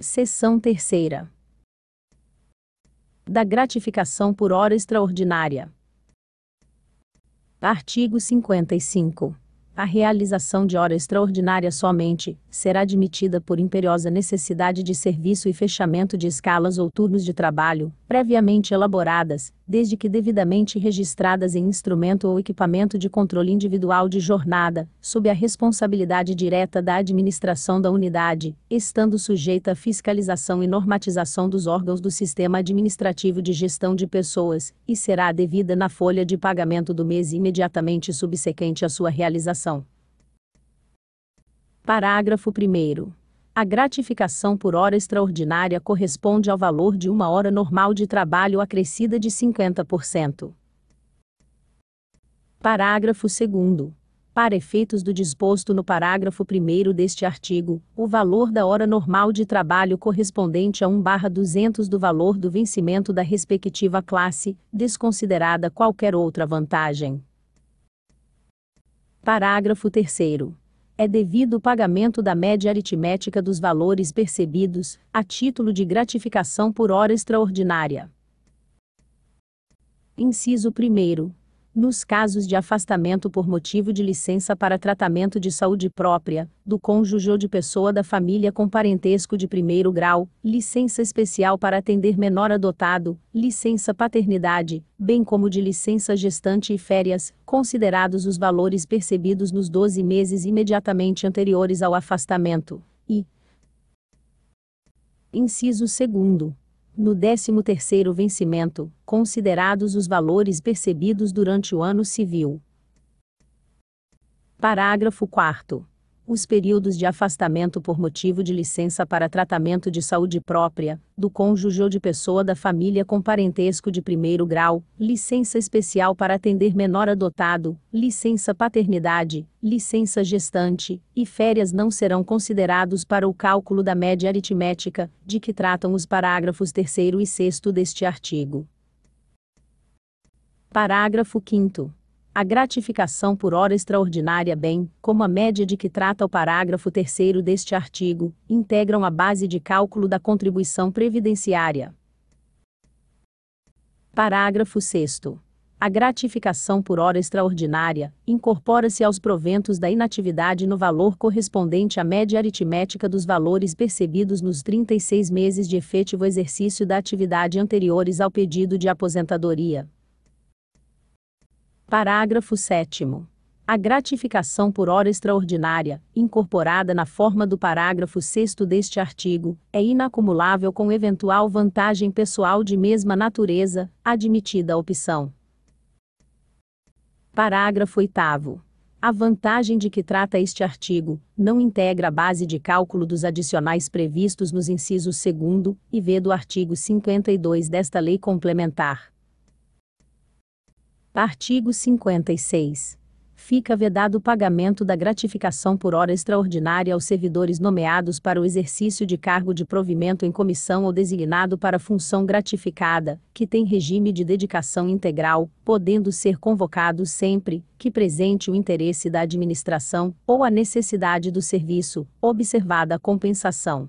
Seção terceira. Da gratificação por hora extraordinária. Artigo 55. A realização de hora extraordinária somente será admitida por imperiosa necessidade de serviço e fechamento de escalas ou turnos de trabalho, previamente elaboradas, desde que devidamente registradas em instrumento ou equipamento de controle individual de jornada, sob a responsabilidade direta da administração da unidade, estando sujeita à fiscalização e normatização dos órgãos do sistema administrativo de gestão de pessoas, e será devida na folha de pagamento do mês imediatamente subsequente à sua realização. Parágrafo 1 a gratificação por hora extraordinária corresponde ao valor de uma hora normal de trabalho acrescida de 50%. Parágrafo 2. Para efeitos do disposto no parágrafo 1 deste artigo, o valor da hora normal de trabalho correspondente a 1/200 do valor do vencimento da respectiva classe, desconsiderada qualquer outra vantagem. Parágrafo 3 é devido o pagamento da média aritmética dos valores percebidos, a título de gratificação por hora extraordinária. Inciso 1 nos casos de afastamento por motivo de licença para tratamento de saúde própria, do cônjuge ou de pessoa da família com parentesco de primeiro grau, licença especial para atender menor adotado, licença paternidade, bem como de licença gestante e férias, considerados os valores percebidos nos 12 meses imediatamente anteriores ao afastamento. E. Inciso 2 no 13º vencimento, considerados os valores percebidos durante o ano civil. Parágrafo 4 os períodos de afastamento por motivo de licença para tratamento de saúde própria, do cônjuge ou de pessoa da família com parentesco de primeiro grau, licença especial para atender menor adotado, licença paternidade, licença gestante, e férias não serão considerados para o cálculo da média aritmética, de que tratam os parágrafos 3 e 6 deste artigo. Parágrafo 5 a gratificação por hora extraordinária bem, como a média de que trata o parágrafo 3 deste artigo, integram a base de cálculo da contribuição previdenciária. Parágrafo 6 a gratificação por hora extraordinária incorpora-se aos proventos da inatividade no valor correspondente à média aritmética dos valores percebidos nos 36 meses de efetivo exercício da atividade anteriores ao pedido de aposentadoria. Parágrafo 7. A gratificação por hora extraordinária, incorporada na forma do parágrafo 6 deste artigo, é inacumulável com eventual vantagem pessoal de mesma natureza, admitida a opção. Parágrafo 8. A vantagem de que trata este artigo não integra a base de cálculo dos adicionais previstos nos incisos 2 e V do artigo 52 desta lei complementar. Artigo 56. Fica vedado o pagamento da gratificação por hora extraordinária aos servidores nomeados para o exercício de cargo de provimento em comissão ou designado para função gratificada, que tem regime de dedicação integral, podendo ser convocado sempre que presente o interesse da administração ou a necessidade do serviço, observada a compensação.